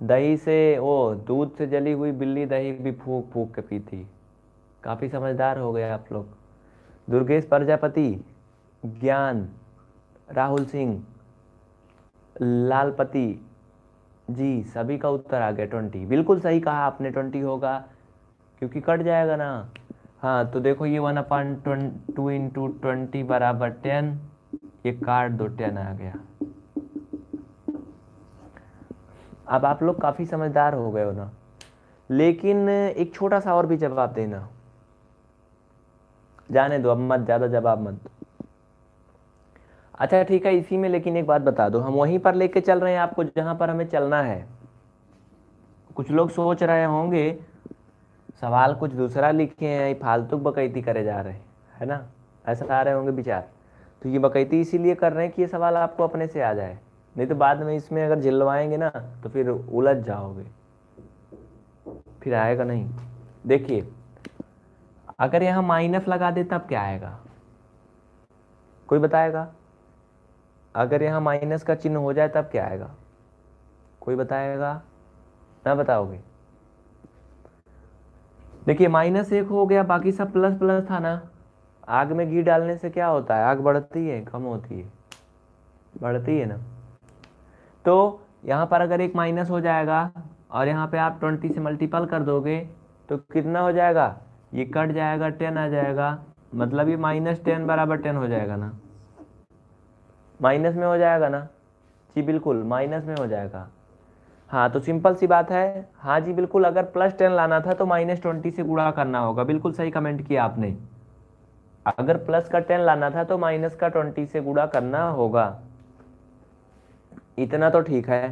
दही से वो दूध से जली हुई बिल्ली दही भी फूक फूक के पीती काफ़ी समझदार हो गया आप लोग दुर्गेश प्रजापति ज्ञान राहुल सिंह लालपति जी सभी का उत्तर आ गया ट्वेंटी बिल्कुल सही कहा आपने ट्वेंटी होगा क्योंकि कट जाएगा ना हाँ तो देखो ये one upon two into twenty बराबर टेन ये कार्ड दो टेन आ गया अब आप लोग काफ़ी समझदार हो गए हो ना लेकिन एक छोटा सा और भी जवाब देना जाने दो अब मत ज़्यादा जवाब मत अच्छा ठीक है इसी में लेकिन एक बात बता दो हम वहीं पर लेके चल रहे हैं आपको जहाँ पर हमें चलना है कुछ लोग सोच रहे होंगे सवाल कुछ दूसरा लिखे हैं फालतू बकैती करे जा रहे हैं है ना ऐसा आ रहे होंगे विचार तो ये बकैती इसीलिए कर रहे हैं कि ये सवाल आपको अपने से आ जाए नहीं तो बाद में इसमें अगर झिलवाएंगे ना तो फिर उलझ जाओगे फिर आएगा नहीं देखिए अगर यहाँ माइनस लगा दे तब क्या आएगा कोई बताएगा अगर यहाँ माइनस का चिन्ह हो जाए तब क्या आएगा कोई बताएगा ना बताओगे देखिए माइनस एक हो गया बाकी सब प्लस प्लस था ना आग में घी डालने से क्या होता है आग बढ़ती है कम होती है बढ़ती है ना तो यहाँ पर अगर एक माइनस हो जाएगा और यहाँ पे आप ट्वेंटी से मल्टीपल कर दोगे तो कितना हो जाएगा ये कट जाएगा टेन आ जाएगा मतलब ये माइनस टेन बराबर टेन हो जाएगा ना माइनस में हो जाएगा ना जी बिल्कुल माइनस में हो जाएगा हाँ तो सिंपल सी बात है हाँ जी बिल्कुल अगर प्लस टेन लाना था तो माइनस ट्वेंटी से गुणा करना होगा बिल्कुल सही कमेंट किया आपने अगर प्लस का टेन लाना था तो माइनस का ट्वेंटी से गुणा करना होगा इतना तो ठीक है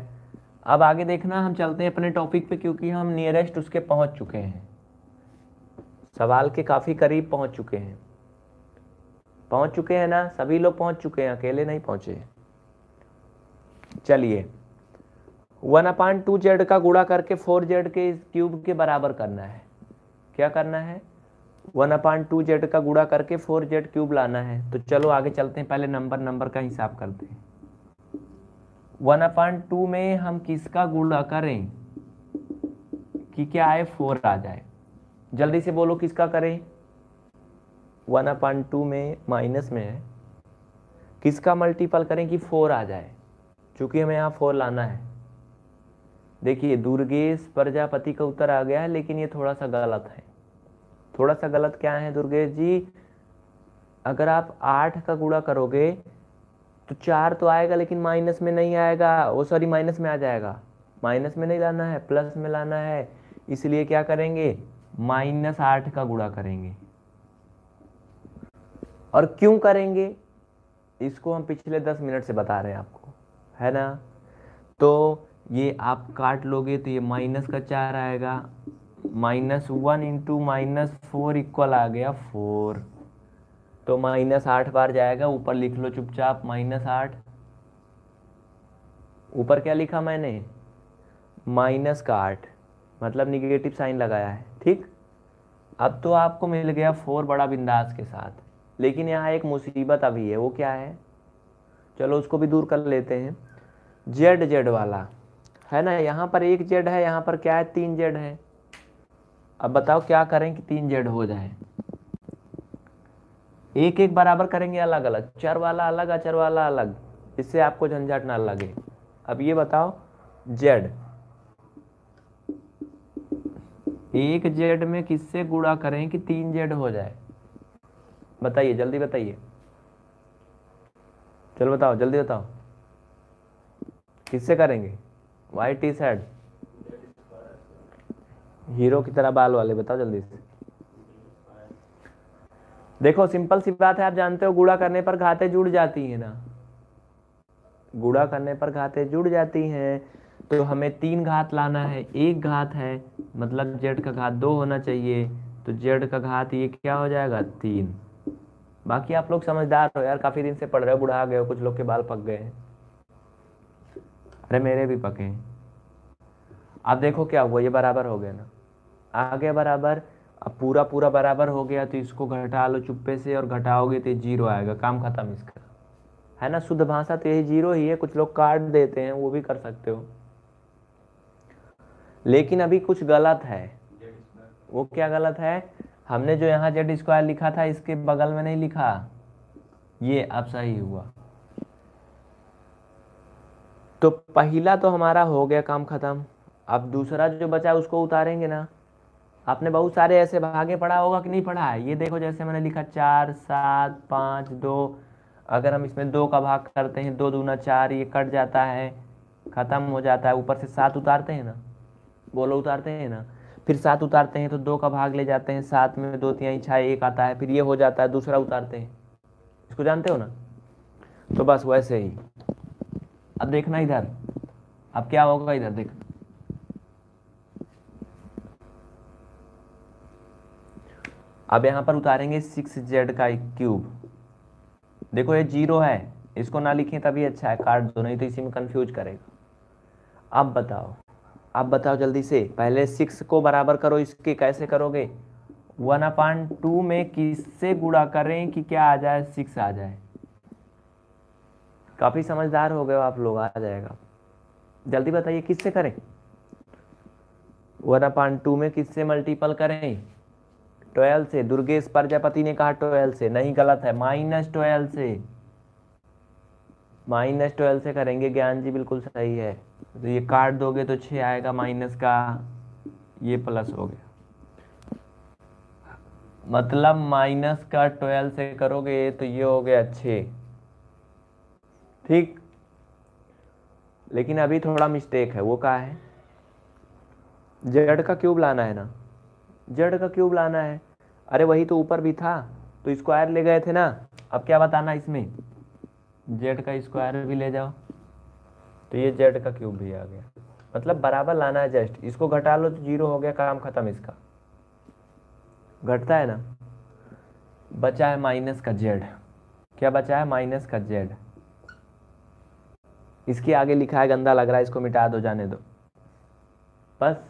अब आगे देखना हम चलते हैं अपने टॉपिक पे क्योंकि हम नियरेस्ट उसके पहुंच चुके हैं सवाल के काफ़ी करीब पहुंच चुके हैं पहुंच चुके हैं ना सभी लोग पहुंच चुके हैं अकेले नहीं पहुंचे चलिए वन अपॉइंट टू जेड का गुड़ा करके फोर जेड के इस क्यूब के बराबर करना है क्या करना है वन अपॉइंट टू जेड का गुड़ा करके फोर जेड क्यूब लाना है तो चलो आगे चलते हैं पहले नंबर नंबर का हिसाब करते हैं वन अपॉइंट टू में हम किसका गुणा करें कि क्या आए फोर आ जाए जल्दी से बोलो किसका करें वन अपॉइंट टू में माइनस में है किसका मल्टीपल करें कि फोर आ जाए क्योंकि हमें यहाँ फोर लाना है देखिए दुर्गेश प्रजापति का उत्तर आ गया है लेकिन ये थोड़ा सा गलत है थोड़ा सा गलत क्या है दुर्गेश जी अगर आप आठ का गुड़ा करोगे तो चार तो आएगा लेकिन माइनस में नहीं आएगा वो सॉरी माइनस में आ जाएगा माइनस में नहीं लाना है प्लस में लाना है इसलिए क्या करेंगे माइनस आठ का गुणा करेंगे और क्यों करेंगे इसको हम पिछले दस मिनट से बता रहे हैं आपको है ना तो ये आप काट लोगे तो ये माइनस का चार आएगा minus one into minus four equal आ गया फोर तो माइनस आठ बार जाएगा ऊपर लिख लो चुपचाप माइनस आठ ऊपर क्या लिखा मैंने माइनस का आठ मतलब निगेटिव साइन लगाया है ठीक अब तो आपको मिल गया फोर बड़ा बिंदास के साथ लेकिन यहाँ एक मुसीबत अभी है वो क्या है चलो उसको भी दूर कर लेते हैं जेड जेड वाला है ना यहाँ पर एक जेड है यहाँ पर क्या है तीन जेड है अब बताओ क्या करें कि तीन जेड हो जाए एक एक बराबर करेंगे अलग अलग चर वाला अलग अचर वाला अलग इससे आपको झंझट ना लगे अब ये बताओ जेड एक जेड में किससे गुड़ा करें कि तीन जेड हो जाए बताइए जल्दी बताइए चलो बताओ जल्दी बताओ किससे करेंगे वाई टी सेड हीरो की तरह बाल वाले बताओ जल्दी से देखो सिंपल सी बात है आप जानते हो गुड़ा करने पर घाते जुड़ जाती है ना गुड़ा करने पर घाते जुड़ जाती हैं तो हमें तीन घात लाना है एक घात है मतलब जेड का घात दो होना चाहिए तो जेड का घात ये क्या हो जाएगा तीन बाकी आप लोग समझदार हो यार काफी दिन से पढ़ रहे हो बुढ़ा गए हो कुछ लोग के बाल पक गए हैं अरे मेरे भी पके हैं आप देखो क्या हुआ ये बराबर हो गया ना आगे बराबर अब पूरा पूरा बराबर हो गया तो इसको घटा लो चुप्पे से और घटाओगे तो जीरो आएगा काम खत्म इसका है ना शुद्ध भाषा तो यही जीरो ही है कुछ लोग काट देते हैं वो भी कर सकते हो लेकिन अभी कुछ गलत है वो क्या गलत है हमने जो यहाँ जेड स्क्वायर लिखा था इसके बगल में नहीं लिखा ये अब सही हुआ तो पहला तो हमारा हो गया काम खत्म अब दूसरा जो बचा उसको उतारेंगे ना आपने बहुत सारे ऐसे भागे पढ़ा होगा कि नहीं पढ़ा है ये देखो जैसे मैंने लिखा चार सात पाँच दो अगर हम इसमें दो का भाग करते हैं दो दूना चार ये कट जाता है ख़त्म हो जाता है ऊपर से सात उतारते हैं ना बोलो उतारते हैं ना फिर सात उतारते हैं तो दो का भाग ले जाते हैं सात में दो तिया छः एक आता है फिर ये हो जाता है दूसरा उतारते हैं इसको जानते हो ना तो बस वैसे ही अब देखना इधर अब क्या होगा इधर देख अब यहाँ पर उतारेंगे सिक्स जेड का एक क्यूब देखो ये जीरो है इसको ना लिखें तभी अच्छा है कार्ड दो नहीं तो इसी में कंफ्यूज करेगा अब बताओ अब बताओ जल्दी से पहले सिक्स को बराबर करो इसके कैसे करोगे वन अपान टू में किससे गुड़ा करें कि क्या आ जाए सिक्स आ जाए काफ़ी समझदार हो गए आप लोग आ जाएगा जल्दी बताइए किससे करें वन अपान टू में किससे मल्टीपल करें ट्वेल्व से दुर्गेश प्रजापति ने कहा ट्वेल्व से नहीं गलत है माइनस ट्वेल्व से माइनस ट्वेल्व से करेंगे ज्ञान जी बिल्कुल सही है तो ये काट दोगे तो छः आएगा माइनस का ये प्लस हो गया मतलब माइनस का ट्वेल्व से करोगे तो ये हो गया छः ठीक लेकिन अभी थोड़ा मिस्टेक है वो कहा है जेड का क्यूब लाना है ना जेड का क्यूब लाना है अरे वही तो ऊपर भी था तो स्क्वायर ले गए थे ना अब क्या बताना इसमें जेड का स्क्वायर भी ले जाओ तो ये जेड का क्यूब भी आ गया मतलब बराबर लाना है जस्ट इसको घटा लो तो जीरो हो गया काम खत्म इसका घटता है ना बचा है माइनस का जेड क्या बचा है माइनस का जेड इसके आगे लिखा है गंदा लग रहा है इसको मिटा दो जाने दो बस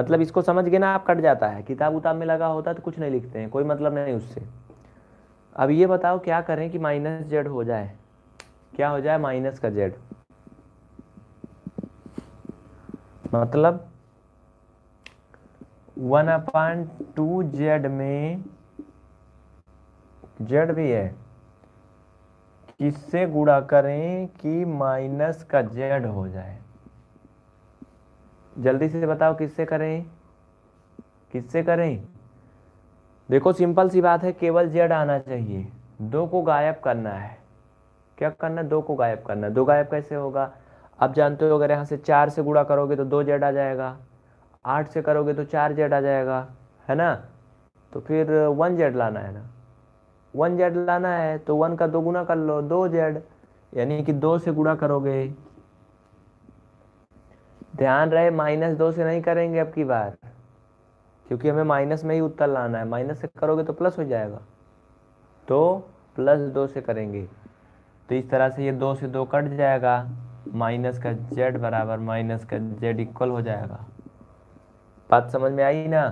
मतलब इसको समझ गए ना आप कट जाता है किताब उताब में लगा होता है तो कुछ नहीं लिखते हैं कोई मतलब नहीं उससे अब ये बताओ क्या करें कि माइनस जेड हो जाए क्या हो जाए माइनस का जेड मतलब वन अपान टू जेड में जेड भी है किससे गुड़ा करें कि माइनस का जेड हो जाए जल्दी से बताओ किससे करें किससे करें देखो सिंपल सी बात है केवल जेड आना चाहिए दो को गायब करना है क्या करना है दो को गायब करना है दो गायब कैसे होगा आप जानते हो अगर यहाँ से चार से गुड़ा करोगे तो दो जेड आ जाएगा आठ से करोगे तो चार जेड आ जाएगा है ना तो फिर वन जेड लाना है ना वन जेड लाना है तो वन का दो गुना कर लो दो जेड यानी कि दो से गुणा करोगे ध्यान रहे माइनस दो से नहीं करेंगे अब की बार क्योंकि हमें माइनस में ही उत्तर लाना है माइनस से करोगे तो प्लस हो जाएगा तो प्लस दो से करेंगे तो इस तरह से ये दो से दो कट जाएगा माइनस का जेड बराबर माइनस का जेड इक्वल हो जाएगा बात समझ में आई ना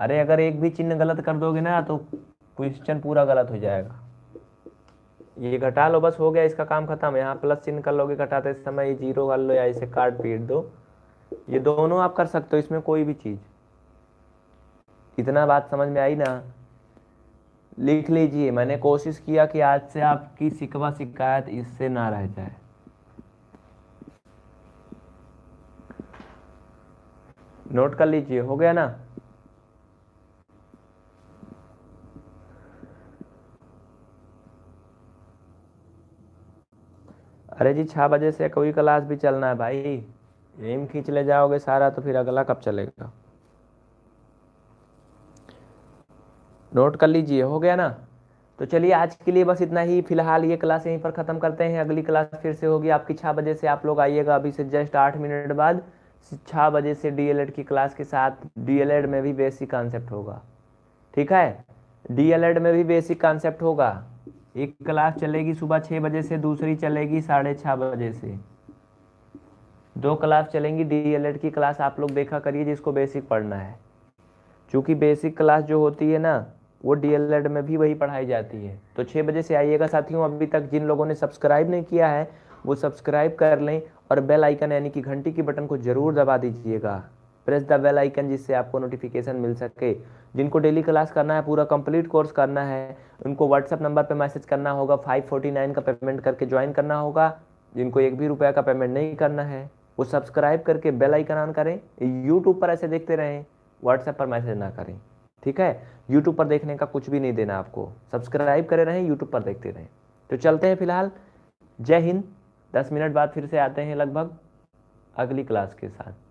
अरे अगर एक भी चिन्ह गलत कर दोगे ना तो क्वेश्चन पूरा गलत हो जाएगा ये घटा लो बस हो गया इसका काम खत्म यहाँ प्लस चिन्ह कर लोगे घटाते समय ये जीरो कर लो या इसे काट पीट दो ये दोनों आप कर सकते हो इसमें कोई भी चीज़ इतना बात समझ में आई ना लिख लीजिए मैंने कोशिश किया कि आज से आपकी सिकवा शिकायत इससे ना रह जाए नोट कर लीजिए हो गया ना अरे जी छह बजे से कोई क्लास भी चलना है भाई एम खींच ले जाओगे सारा तो फिर अगला कब चलेगा नोट कर लीजिए हो गया ना तो चलिए आज के लिए बस इतना ही फिलहाल ये क्लास यहीं पर ख़त्म करते हैं अगली क्लास फिर से होगी आपकी छः बजे से आप लोग आइएगा अभी से जस्ट आठ मिनट बाद छः बजे से डीएलएड की क्लास के साथ डीएलएड में भी बेसिक कॉन्सेप्ट होगा ठीक है डीएलएड में भी बेसिक कॉन्सेप्ट होगा एक क्लास चलेगी सुबह छः बजे से दूसरी चलेगी साढ़े छः बजे से दो क्लास चलेंगी डी की क्लास आप लोग देखा करिए जिसको बेसिक पढ़ना है चूँकि बेसिक क्लास जो होती है ना वो डी में भी वही पढ़ाई जाती है तो छः बजे से आइएगा साथियों अभी तक जिन लोगों ने सब्सक्राइब नहीं किया है वो सब्सक्राइब कर लें और बेल आइकन यानी कि घंटी के बटन को जरूर दबा दीजिएगा प्रेस द बेल आइकन जिससे आपको नोटिफिकेशन मिल सके जिनको डेली क्लास करना है पूरा कंप्लीट कोर्स करना है उनको व्हाट्सअप नंबर पर मैसेज करना होगा 549 का पेमेंट करके ज्वाइन करना होगा जिनको एक भी रुपया का पेमेंट नहीं करना है वो सब्सक्राइब करके बेल आइकन ऑन करें यूट्यूब पर ऐसे देखते रहें व्हाट्सएप पर मैसेज ना करें ठीक है यूट्यूब पर देखने का कुछ भी नहीं देना आपको सब्सक्राइब करे रहें यूट्यूब पर देखते रहें तो चलते हैं फिलहाल जय हिंद दस मिनट बाद फिर से आते हैं लगभग अगली क्लास के साथ